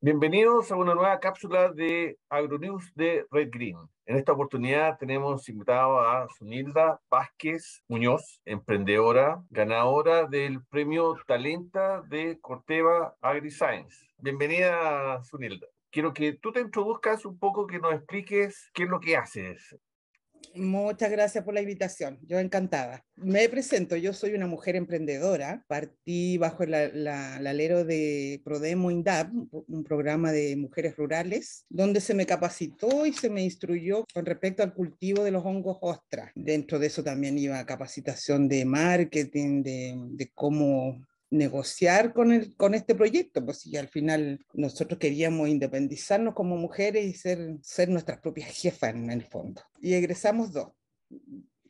Bienvenidos a una nueva cápsula de Agronews de Red Green. En esta oportunidad tenemos invitado a Sunilda Vázquez Muñoz, emprendedora, ganadora del premio Talenta de Corteva AgriScience. Bienvenida, Sunilda. Quiero que tú te introduzcas un poco, que nos expliques qué es lo que haces Muchas gracias por la invitación. Yo encantada. Me presento, yo soy una mujer emprendedora. Partí bajo el, la, alero de Prodemo INDAP, un programa de mujeres rurales, donde se me capacitó y se me instruyó con respecto al cultivo de los hongos ostras. Dentro de eso también iba capacitación de marketing, de cómo negociar con, el, con este proyecto, pues si al final nosotros queríamos independizarnos como mujeres y ser, ser nuestras propias jefas en el fondo. Y egresamos dos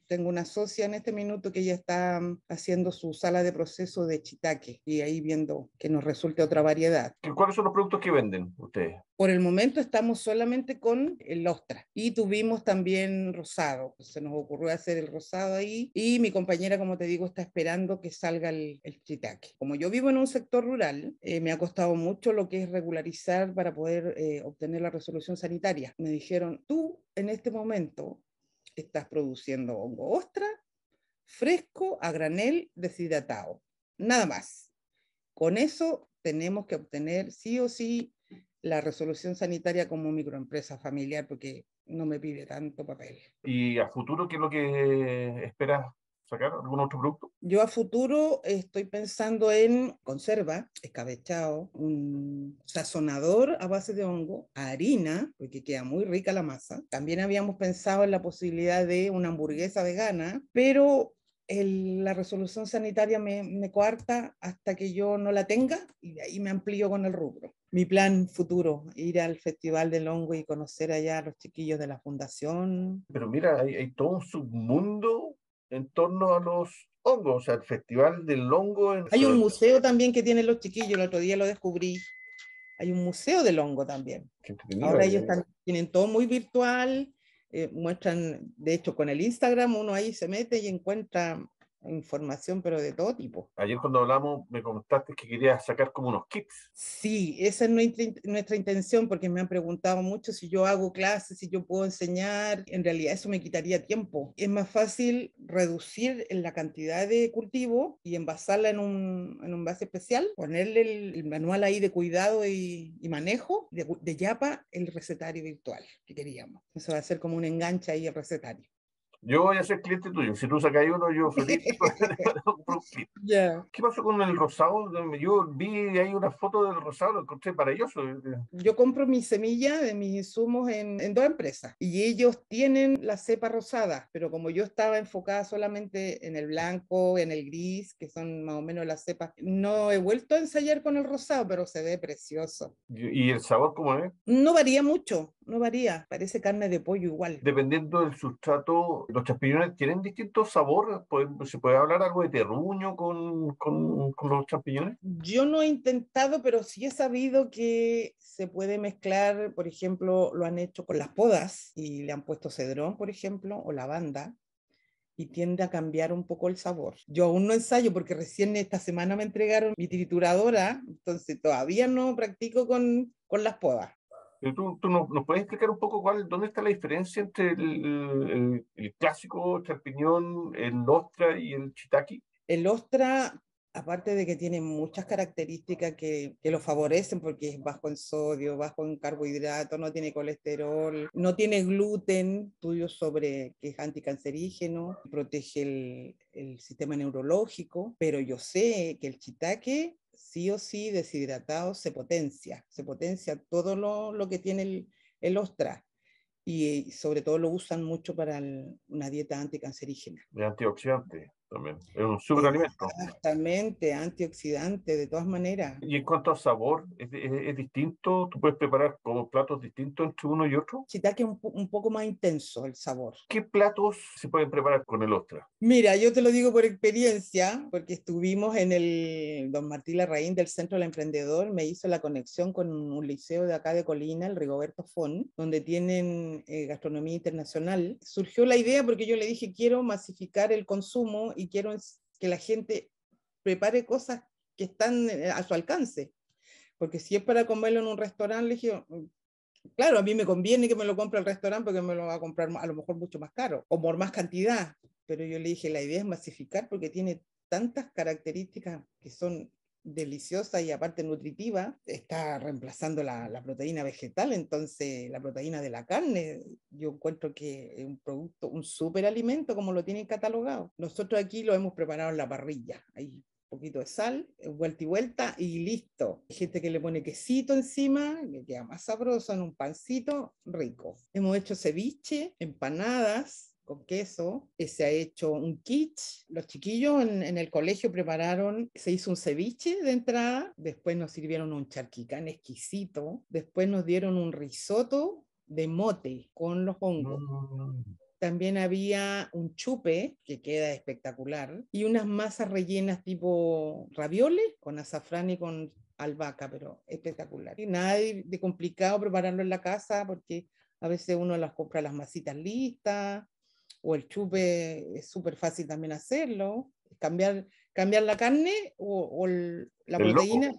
tengo una socia en este minuto que ya está mm, haciendo su sala de proceso de chitaque y ahí viendo que nos resulte otra variedad. ¿Cuáles son los productos que venden ustedes? Por el momento estamos solamente con el ostra y tuvimos también rosado. Se nos ocurrió hacer el rosado ahí y mi compañera, como te digo, está esperando que salga el, chitaque. Como yo vivo en un sector rural, eh, me ha costado mucho lo que es regularizar para poder eh, obtener la resolución sanitaria. Me dijeron, tú en este momento estás produciendo hongo ostra, fresco, a granel, deshidratado. Nada más. Con eso tenemos que obtener sí o sí la resolución sanitaria como microempresa familiar, porque no me pide tanto papel. ¿Y a futuro qué es lo que esperas sacar algún otro producto? Yo a futuro estoy pensando en conserva, escabechado, un sazonador a base de hongo, harina, porque queda muy rica la masa. También habíamos pensado en la posibilidad de una hamburguesa vegana, pero la resolución sanitaria me, coarta hasta que yo no la tenga y de ahí me amplío con el rubro. Mi plan futuro, ir al Festival del Hongo y conocer allá a los chiquillos de la fundación. Pero mira, hay, hay todo un submundo en torno a los hongos, o sea, el Festival del Hongo. Hay un museo también que tienen los chiquillos, el otro día lo descubrí. Hay un museo del hongo también. Ahora ¿eh? ellos están, tienen todo muy virtual, eh, muestran, de hecho, con el Instagram uno ahí se mete y encuentra información, pero de todo tipo. Ayer cuando hablamos me comentaste que querías sacar como unos kits. Sí, esa es nuestra intención porque me han preguntado mucho si yo hago clases, si yo puedo enseñar. En realidad eso me quitaría tiempo. Es más fácil reducir la cantidad de cultivo y envasarla en un, en un base especial, ponerle el, manual ahí de cuidado y, manejo de, de, Yapa, el recetario virtual que queríamos. Eso va a ser como un enganche ahí al recetario. Yo voy a ser cliente tuyo. Si tú sacas uno, yo feliz. ¿Qué pasó con el rosado? Yo vi ahí una foto del rosado, lo encontré ellos. Eh, eh. Yo compro mi semilla de mis insumos en, en, dos empresas y ellos tienen la cepa rosada, pero como yo estaba enfocada solamente en el blanco, en el gris, que son más o menos las cepas, no he vuelto a ensayar con el rosado, pero se ve precioso. ¿Y el sabor cómo es? No varía mucho no varía, parece carne de pollo igual. Dependiendo del sustrato, los champiñones tienen distintos sabores. ¿Se puede hablar algo de terruño con, con, con los champiñones? Yo no he intentado, pero sí he sabido que se puede mezclar, por ejemplo, lo han hecho con las podas y le han puesto cedrón, por ejemplo, o lavanda y tiende a cambiar un poco el sabor. Yo aún no ensayo porque recién esta semana me entregaron mi trituradora, entonces todavía no practico con, con las podas. Eh, ¿Tú, tú nos, puedes explicar un poco cuál, dónde está la diferencia entre el, clásico, el clásico el ostra y el shiitake? El ostra, aparte de que tiene muchas características que, que, lo favorecen porque es bajo en sodio, bajo en carbohidratos, no tiene colesterol, no tiene gluten, estudios sobre que es anticancerígeno, protege el, el sistema neurológico, pero yo sé que el chitaque sí o sí deshidratado se potencia, se potencia todo lo, que tiene el, ostra y sobre todo lo usan mucho para una dieta anticancerígena. De antioxidante también. Es un superalimento. Exactamente, antioxidante, de todas maneras. Y en cuanto a sabor, ¿es, es, distinto? ¿Tú puedes preparar como platos distintos entre uno y otro? que es un, un, poco más intenso el sabor. ¿Qué platos se pueden preparar con el ostra? Mira, yo te lo digo por experiencia, porque estuvimos en el Don Martín Larraín del Centro del Emprendedor, me hizo la conexión con un liceo de acá de Colina, el Rigoberto Fon, donde tienen eh, gastronomía internacional. Surgió la idea porque yo le dije, quiero masificar el consumo y quiero que la gente prepare cosas que están eh, a su alcance. Porque si es para comerlo en un restaurante, le dije, mm, claro, a mí me conviene que me lo compre el restaurante porque me lo va a comprar a lo mejor mucho más caro o por más cantidad. Pero yo le dije, la idea es masificar porque tiene tantas características que son deliciosa y aparte nutritiva, está reemplazando la, proteína vegetal, entonces la proteína de la carne, yo encuentro que es un producto, un superalimento como lo tienen catalogado. Nosotros aquí lo hemos preparado en la parrilla, un poquito de sal, eh, vuelta y vuelta y listo. Hay gente que le pone quesito encima, que queda más sabroso en un pancito rico. Hemos hecho ceviche, empanadas, con queso, eh, se ha hecho un quiche. Los chiquillos en, el colegio prepararon, se hizo un ceviche de entrada, después nos sirvieron un charquicán exquisito, después nos dieron un risotto de mote con los hongos. Mm. También había un chupe, que queda espectacular, y unas masas rellenas tipo ravioles con azafrán y con albahaca, pero espectacular. Y nada de complicado prepararlo en la casa porque a veces uno las compra las masitas listas, o el chupe es súper fácil también hacerlo, cambiar, cambiar la carne o, la proteína.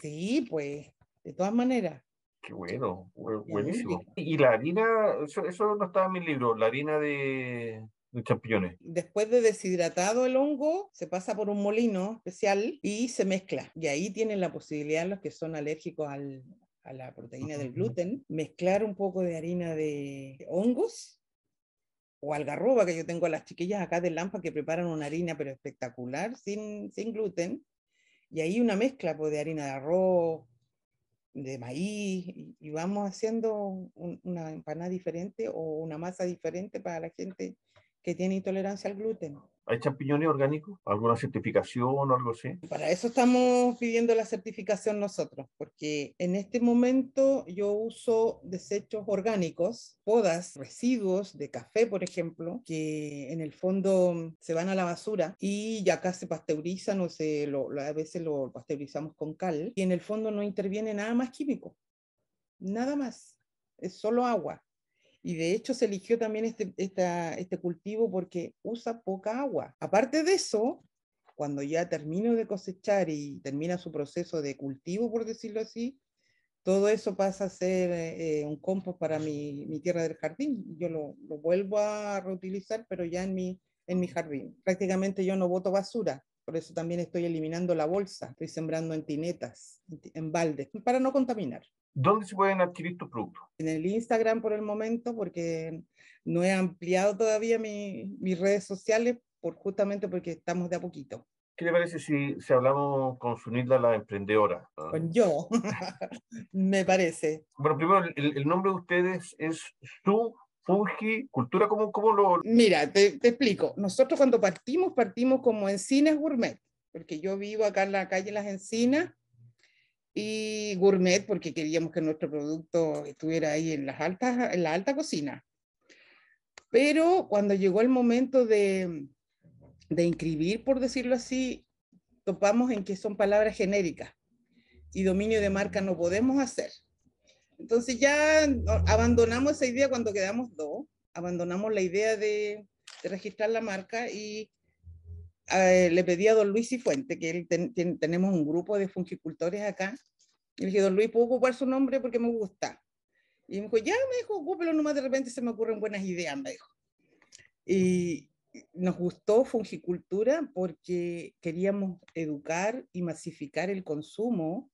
Sí, pues, de todas maneras. Qué bueno, buenísimo. Y la harina, eso, no estaba en mi libro, la harina de, de champiñones. Después de deshidratado el hongo, se pasa por un molino especial y se mezcla. Y ahí tienen la posibilidad los que son alérgicos al, a la proteína del gluten, mezclar un poco de harina de hongos o algarroba, que yo tengo a las chiquillas acá de Lampa que preparan una harina pero espectacular, sin, sin gluten, y ahí una mezcla pues, de harina de arroz, de maíz, y, vamos haciendo una empanada diferente o una masa diferente para la gente que tiene intolerancia al gluten. ¿Hay champiñones orgánicos? ¿Alguna certificación o algo así? Para eso estamos pidiendo la certificación nosotros, porque en este momento yo uso desechos orgánicos, podas, residuos de café, por ejemplo, que en el fondo se van a la basura y ya acá se pasteurizan o se a veces lo pasteurizamos con cal y en el fondo no interviene nada más químico, nada más, es solo agua. Y de hecho se eligió también este, este cultivo porque usa poca agua. Aparte de eso, cuando ya termino de cosechar y termina su proceso de cultivo, por decirlo así, todo eso pasa a ser eh, un compost para mi, tierra del jardín. Yo lo, vuelvo a reutilizar, pero ya en mi, en mi jardín. Prácticamente yo no boto basura. Por eso también estoy eliminando la bolsa, estoy sembrando en tinetas, en baldes, para no contaminar. ¿Dónde se pueden adquirir tus productos? En el Instagram por el momento, porque no he ampliado todavía mis redes sociales, por, justamente porque estamos de a poquito. ¿Qué le parece si, si hablamos con Sunilda, la emprendedora? Con yo, me parece. Bueno, primero, el, nombre de ustedes es Su Fungi Cultura. ¿Cómo, cómo lo...? Mira, te, te, explico. Nosotros cuando partimos, partimos como Encinas Gourmet, porque yo vivo acá en la calle Las Encinas y gourmet porque queríamos que nuestro producto estuviera ahí en, las altas, en la alta cocina. Pero cuando llegó el momento de, de inscribir, por decirlo así, topamos en que son palabras genéricas y dominio de marca no podemos hacer. Entonces ya abandonamos esa idea cuando quedamos dos, abandonamos la idea de, de registrar la marca y eh, le pedí a don Luis Cifuente, que él tenemos un grupo de fungicultores acá, y le dije, don Luis, ¿puedo ocupar su nombre porque me gusta? Y me dijo, ya, me dijo, ocúpelo nomás, de repente se me ocurren buenas ideas, me dijo. Y nos gustó Fungicultura porque queríamos educar y masificar el consumo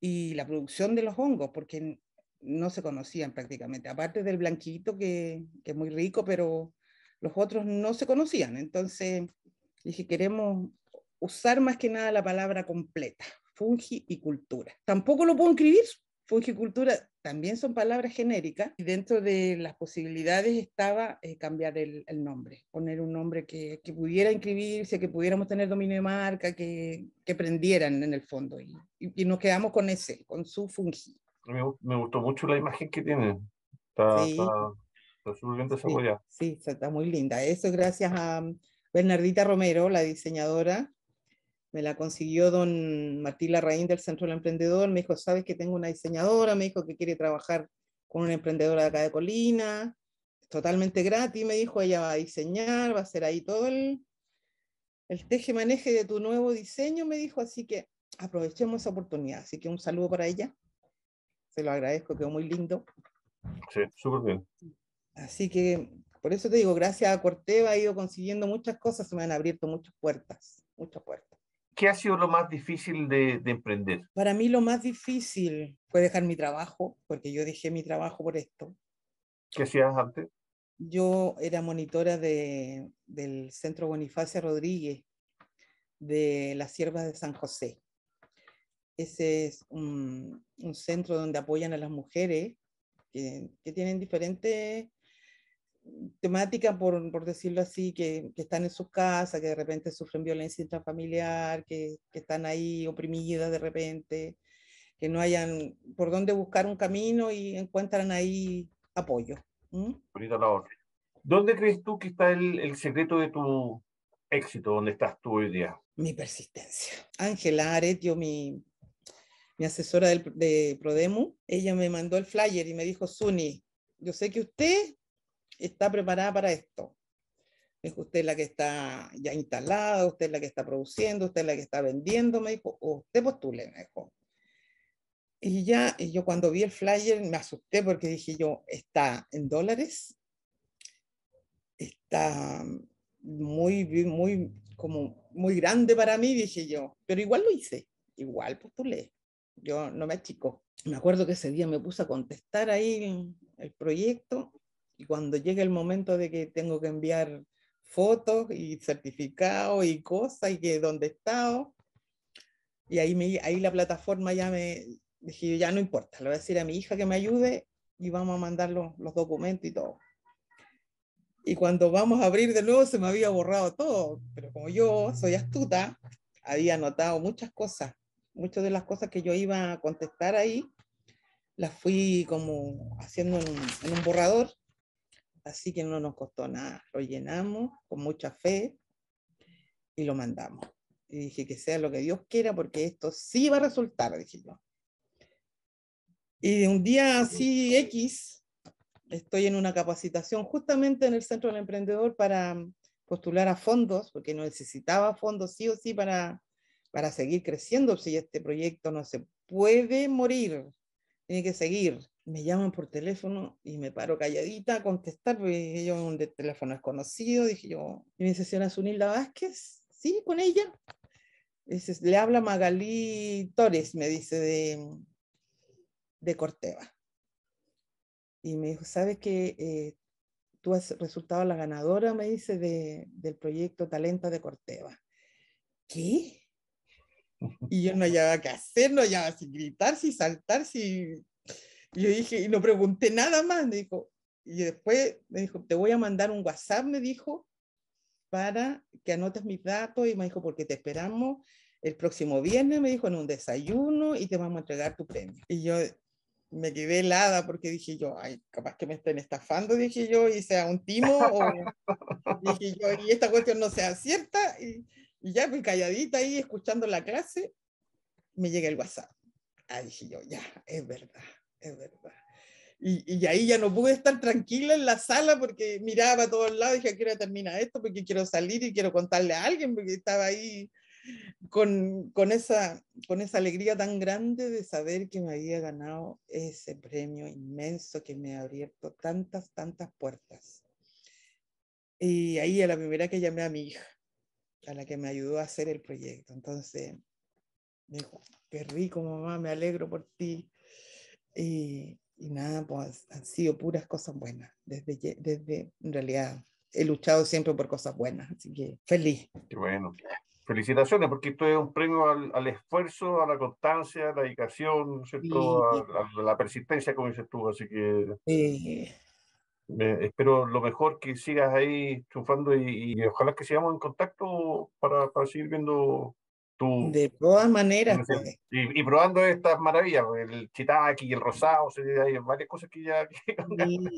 y la producción de los hongos, porque no se conocían prácticamente, aparte del blanquito, que, que es muy rico, pero los otros no se conocían. Entonces, Dije, queremos usar más que nada la palabra completa, fungi y cultura. Tampoco lo puedo escribir, cultura también son palabras genéricas y dentro de las posibilidades estaba eh, cambiar el, nombre, poner un nombre que, que, pudiera inscribirse, que pudiéramos tener dominio de marca, que, que prendieran en el fondo. Y, y, nos quedamos con ese, con su fungi. Me, me gustó mucho la imagen que tiene. Está, Sí, está muy linda. Eso gracias a, Bernardita Romero, la diseñadora, me la consiguió don Martí Larraín del Centro del Emprendedor, me dijo, sabes que tengo una diseñadora, me dijo que quiere trabajar con una emprendedora de acá de Colina, totalmente gratis, me dijo, ella va a diseñar, va a hacer ahí todo el, el teje maneje de tu nuevo diseño, me dijo, así que aprovechemos esa oportunidad, así que un saludo para ella, se lo agradezco, quedó muy lindo. Sí, súper bien. Así que por eso te digo, gracias a Corteva he ido consiguiendo muchas cosas, se me han abierto muchas puertas, muchas puertas. ¿Qué ha sido lo más difícil de, emprender? Para mí lo más difícil fue dejar mi trabajo, porque yo dejé mi trabajo por esto. ¿Qué hacías antes? Yo era monitora de, del Centro Bonifacio Rodríguez de las Siervas de San José. Ese es un, centro donde apoyan a las mujeres que, que tienen diferentes temática, por, por decirlo así, que, que, están en sus casas, que de repente sufren violencia intrafamiliar, que, que, están ahí oprimidas de repente, que no hayan por dónde buscar un camino y encuentran ahí apoyo. ¿Mm? Bonita orden. ¿Dónde crees tú que está el, el secreto de tu éxito? ¿Dónde estás tú hoy día? Mi persistencia. Ángela Aretio, mi, mi asesora del, de Prodemu, ella me mandó el flyer y me dijo, Suni, yo sé que usted está preparada para esto. Me dijo, usted es la que está ya instalada, usted es la que está produciendo, usted es la que está vendiendo, me dijo, usted postule, me dijo. Y ya y yo cuando vi el flyer me asusté porque dije yo, está en dólares, está muy, muy, como muy grande para mí, dije yo, pero igual lo hice, igual postulé, yo no me achico. Me acuerdo que ese día me puse a contestar ahí el proyecto y cuando llegue el momento de que tengo que enviar fotos y certificados y cosas y que dónde he estado, y ahí, me, ahí la plataforma ya me dije, ya no importa, le voy a decir a mi hija que me ayude y vamos a mandar los, los documentos y todo. Y cuando vamos a abrir de nuevo se me había borrado todo, pero como yo soy astuta, había anotado muchas cosas, muchas de las cosas que yo iba a contestar ahí, las fui como haciendo en un borrador Así que no nos costó nada, lo llenamos con mucha fe y lo mandamos. Y dije que sea lo que Dios quiera porque esto sí va a resultar, dije yo. Y un día así X, estoy en una capacitación justamente en el Centro del Emprendedor para mm, postular a fondos, porque necesitaba fondos sí o sí para, para seguir creciendo, si este proyecto no se puede morir, tiene que seguir me llaman por teléfono y me paro calladita a contestar, porque ellos yo, un teléfono desconocido, dije yo, y me dice, señora Sunilda Vázquez, sí, con ella. le habla Magalí Torres, me dice, de, de Corteva. Y me dijo, ¿sabes que eh, tú has resultado la ganadora, me dice, de, del proyecto Talenta de Corteva? ¿Qué? Y yo no hallaba qué hacer, no hallaba sin gritar, si saltar, si y yo dije, y no pregunté nada más, me dijo. Y después me dijo, te voy a mandar un WhatsApp, me dijo, para que anotes mis datos. Y me dijo, porque te esperamos el próximo viernes, me dijo, en un desayuno y te vamos a entregar tu premio. Y yo me quedé helada porque dije yo, ay, capaz que me estén estafando, dije yo, y sea un timo, o, dije yo, y esta cuestión no sea cierta, y, y ya, pues calladita ahí, escuchando la clase, me llega el WhatsApp. Ah, dije yo, ya, es verdad es verdad. Y, y, ahí ya no pude estar tranquila en la sala porque miraba a todos lados y dije, quiero terminar esto porque quiero salir y quiero contarle a alguien porque estaba ahí con, con, esa, con esa alegría tan grande de saber que me había ganado ese premio inmenso que me ha abierto tantas, tantas puertas. Y ahí a la primera que llamé a mi hija, a la que me ayudó a hacer el proyecto. Entonces, me dijo, qué rico mamá, me alegro por ti eh, y nada, pues han sido puras cosas buenas. Desde, desde, en realidad, he luchado siempre por cosas buenas, así que feliz. Qué bueno. Felicitaciones, porque esto es un premio al, esfuerzo, a la constancia, a la dedicación, cierto? A, la persistencia, como dices tú, así que... espero lo mejor que sigas ahí triunfando y, y, ojalá que sigamos en contacto para, para seguir viendo de todas maneras. Pues. Y, probando estas maravillas, pues, el chitaki, el rosado, hay varias cosas que ya...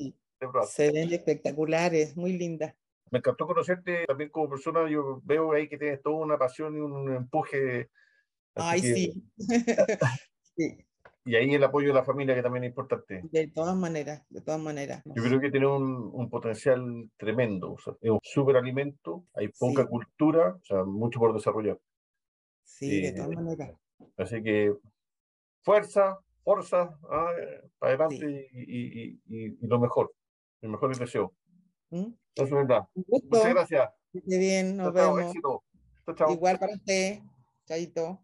Sí, se ven espectaculares, muy lindas. Me encantó conocerte también como persona, yo veo ahí que tienes toda una pasión y un empuje. Ay, sí. Y ahí el apoyo de la familia que también es importante. De todas maneras, de todas maneras. Yo creo que tiene un, potencial tremendo, es un superalimento, hay poca cultura, o sea, mucho por desarrollar. Sí, de todas maneras. Así que fuerza, fuerza, para ah, adelante y, lo mejor, el mejor ¿Mm? deseo. Muchas gracias. nos vemos. Igual para usted, Chaito.